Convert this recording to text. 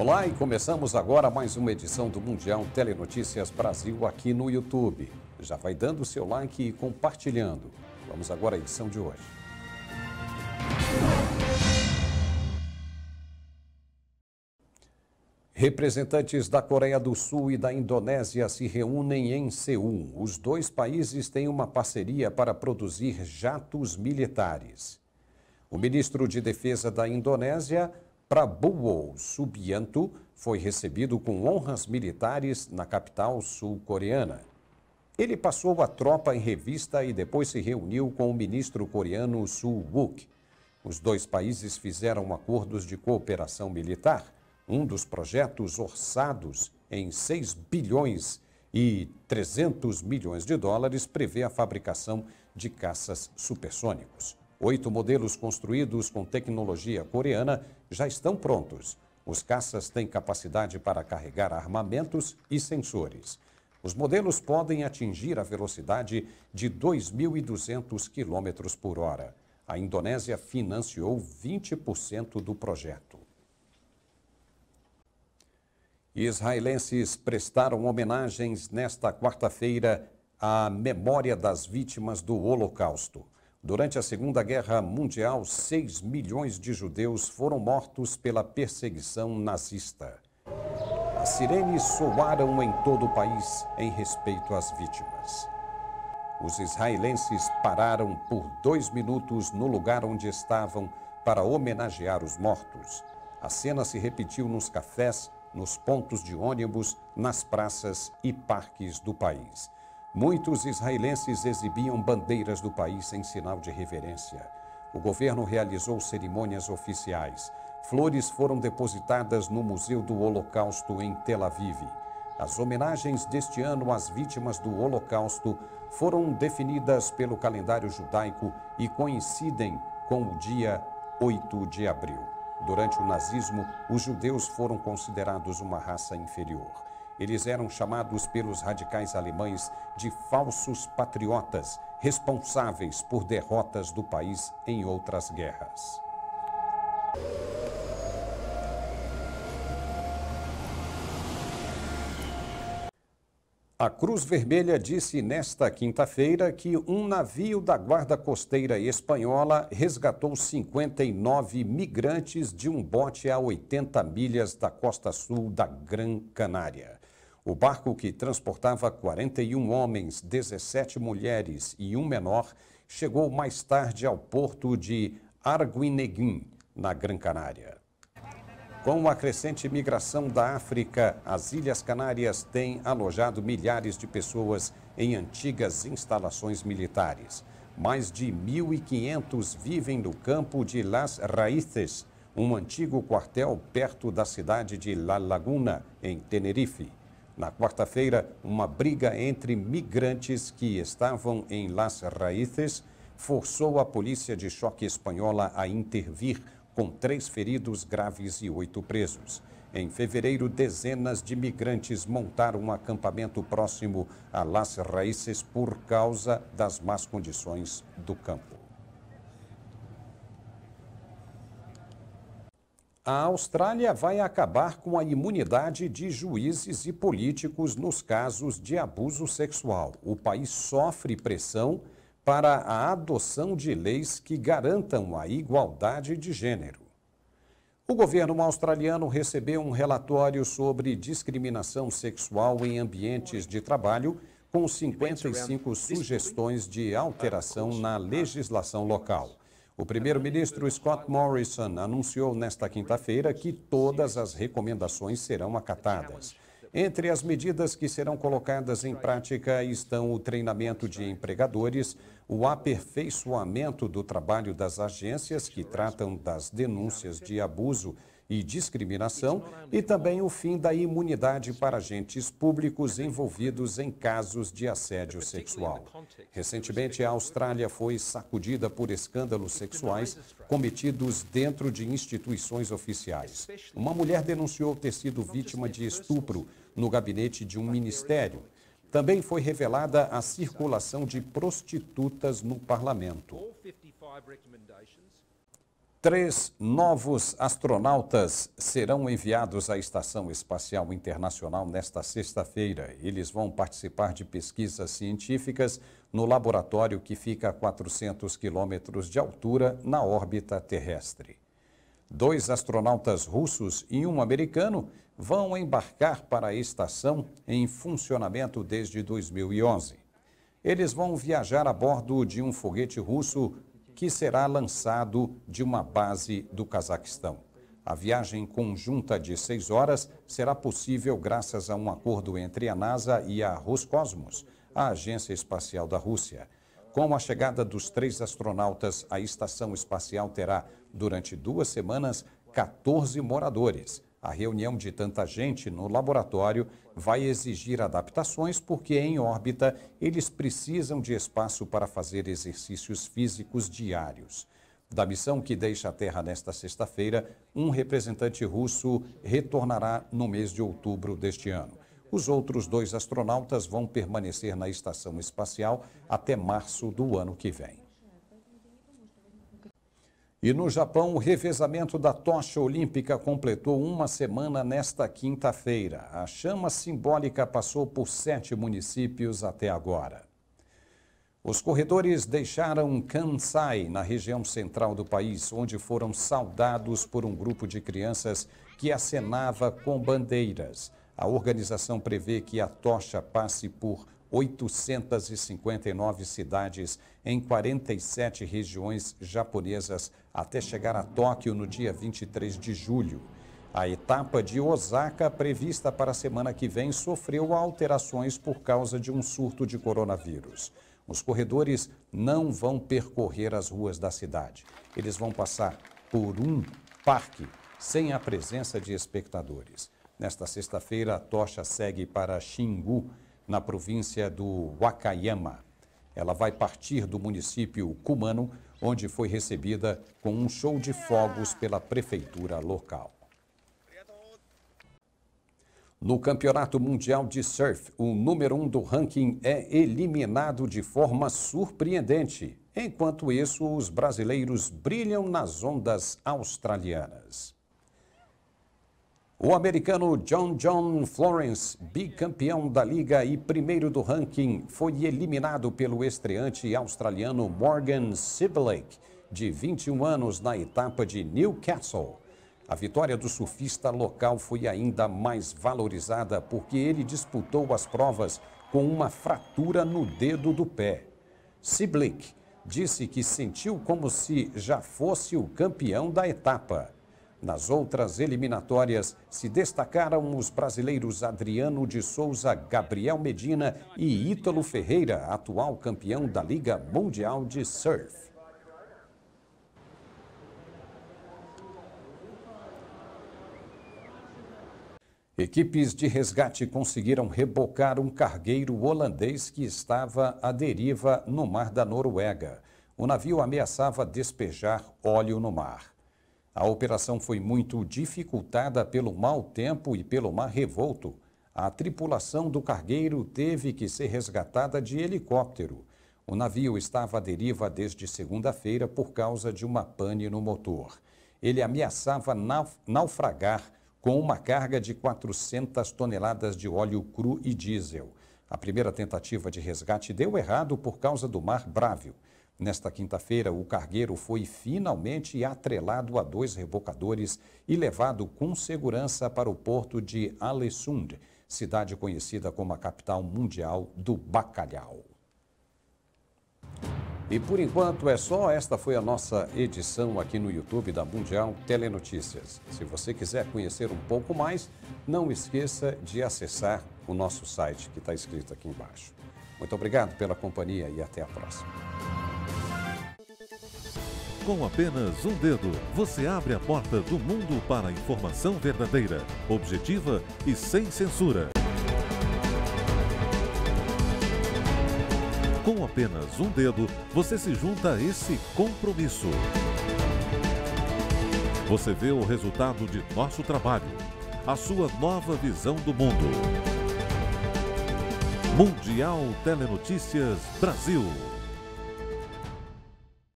Olá e começamos agora mais uma edição do Mundial Telenotícias Brasil aqui no YouTube. Já vai dando o seu like e compartilhando. Vamos agora à edição de hoje. Representantes da Coreia do Sul e da Indonésia se reúnem em Seul. Os dois países têm uma parceria para produzir jatos militares. O ministro de Defesa da Indonésia, Prabowo Subianto foi recebido com honras militares na capital sul-coreana. Ele passou a tropa em revista e depois se reuniu com o ministro coreano Su Wook. Os dois países fizeram acordos de cooperação militar, um dos projetos orçados em 6 bilhões e 300 milhões de dólares prevê a fabricação de caças supersônicos. Oito modelos construídos com tecnologia coreana já estão prontos. Os caças têm capacidade para carregar armamentos e sensores. Os modelos podem atingir a velocidade de 2.200 km por hora. A Indonésia financiou 20% do projeto. Israelenses prestaram homenagens nesta quarta-feira à memória das vítimas do Holocausto. Durante a Segunda Guerra Mundial, 6 milhões de judeus foram mortos pela perseguição nazista. As sirenes soaram em todo o país em respeito às vítimas. Os israelenses pararam por dois minutos no lugar onde estavam para homenagear os mortos. A cena se repetiu nos cafés, nos pontos de ônibus, nas praças e parques do país. Muitos israelenses exibiam bandeiras do país em sinal de reverência. O governo realizou cerimônias oficiais. Flores foram depositadas no Museu do Holocausto em Tel Aviv. As homenagens deste ano às vítimas do Holocausto foram definidas pelo calendário judaico e coincidem com o dia 8 de abril. Durante o nazismo, os judeus foram considerados uma raça inferior. Eles eram chamados pelos radicais alemães de falsos patriotas, responsáveis por derrotas do país em outras guerras. A Cruz Vermelha disse nesta quinta-feira que um navio da Guarda Costeira Espanhola resgatou 59 migrantes de um bote a 80 milhas da costa sul da Gran Canária. O barco que transportava 41 homens, 17 mulheres e um menor chegou mais tarde ao porto de Arguineguim, na Gran Canária. Com a crescente migração da África, as Ilhas Canárias têm alojado milhares de pessoas em antigas instalações militares. Mais de 1.500 vivem no campo de Las Raíces, um antigo quartel perto da cidade de La Laguna, em Tenerife. Na quarta-feira, uma briga entre migrantes que estavam em Las Raíces forçou a polícia de choque espanhola a intervir, com três feridos graves e oito presos. Em fevereiro, dezenas de migrantes montaram um acampamento próximo a Las Raíces por causa das más condições do campo. A Austrália vai acabar com a imunidade de juízes e políticos nos casos de abuso sexual. O país sofre pressão para a adoção de leis que garantam a igualdade de gênero. O governo australiano recebeu um relatório sobre discriminação sexual em ambientes de trabalho, com 55 sugestões de alteração na legislação local. O primeiro-ministro Scott Morrison anunciou nesta quinta-feira que todas as recomendações serão acatadas. Entre as medidas que serão colocadas em prática estão o treinamento de empregadores, o aperfeiçoamento do trabalho das agências que tratam das denúncias de abuso e discriminação e também o fim da imunidade para agentes públicos envolvidos em casos de assédio sexual. Recentemente, a Austrália foi sacudida por escândalos sexuais cometidos dentro de instituições oficiais. Uma mulher denunciou ter sido vítima de estupro no gabinete de um ministério. Também foi revelada a circulação de prostitutas no parlamento. Três novos astronautas serão enviados à Estação Espacial Internacional nesta sexta-feira. Eles vão participar de pesquisas científicas no laboratório que fica a 400 quilômetros de altura na órbita terrestre. Dois astronautas russos e um americano vão embarcar para a estação em funcionamento desde 2011. Eles vão viajar a bordo de um foguete russo que será lançado de uma base do Cazaquistão. A viagem conjunta de seis horas será possível graças a um acordo entre a NASA e a Roscosmos, a agência espacial da Rússia. Com a chegada dos três astronautas, a estação espacial terá, durante duas semanas, 14 moradores, a reunião de tanta gente no laboratório vai exigir adaptações, porque em órbita eles precisam de espaço para fazer exercícios físicos diários. Da missão que deixa a Terra nesta sexta-feira, um representante russo retornará no mês de outubro deste ano. Os outros dois astronautas vão permanecer na estação espacial até março do ano que vem. E no Japão, o revezamento da tocha olímpica completou uma semana nesta quinta-feira. A chama simbólica passou por sete municípios até agora. Os corredores deixaram Kansai, na região central do país, onde foram saudados por um grupo de crianças que acenava com bandeiras. A organização prevê que a tocha passe por 859 cidades em 47 regiões japonesas até chegar a Tóquio no dia 23 de julho. A etapa de Osaka, prevista para a semana que vem, sofreu alterações por causa de um surto de coronavírus. Os corredores não vão percorrer as ruas da cidade. Eles vão passar por um parque sem a presença de espectadores. Nesta sexta-feira, a tocha segue para Xingu na província do Wakayama. Ela vai partir do município Kumano, onde foi recebida com um show de fogos pela prefeitura local. No Campeonato Mundial de Surf, o número um do ranking é eliminado de forma surpreendente. Enquanto isso, os brasileiros brilham nas ondas australianas. O americano John John Florence, bicampeão da liga e primeiro do ranking, foi eliminado pelo estreante australiano Morgan Sibley, de 21 anos, na etapa de Newcastle. A vitória do surfista local foi ainda mais valorizada porque ele disputou as provas com uma fratura no dedo do pé. Sibley disse que sentiu como se já fosse o campeão da etapa. Nas outras eliminatórias, se destacaram os brasileiros Adriano de Souza, Gabriel Medina e Ítalo Ferreira, atual campeão da Liga Mundial de Surf. Equipes de resgate conseguiram rebocar um cargueiro holandês que estava à deriva no mar da Noruega. O navio ameaçava despejar óleo no mar. A operação foi muito dificultada pelo mau tempo e pelo mar revolto. A tripulação do cargueiro teve que ser resgatada de helicóptero. O navio estava à deriva desde segunda-feira por causa de uma pane no motor. Ele ameaçava naufragar com uma carga de 400 toneladas de óleo cru e diesel. A primeira tentativa de resgate deu errado por causa do mar bravo. Nesta quinta-feira, o cargueiro foi finalmente atrelado a dois rebocadores e levado com segurança para o porto de Alessund, cidade conhecida como a capital mundial do bacalhau. E por enquanto é só, esta foi a nossa edição aqui no YouTube da Mundial Telenotícias. Se você quiser conhecer um pouco mais, não esqueça de acessar o nosso site que está escrito aqui embaixo. Muito obrigado pela companhia e até a próxima. Com apenas um dedo, você abre a porta do mundo para a informação verdadeira, objetiva e sem censura. Com apenas um dedo, você se junta a esse compromisso. Você vê o resultado de nosso trabalho, a sua nova visão do mundo. Mundial Telenotícias Brasil.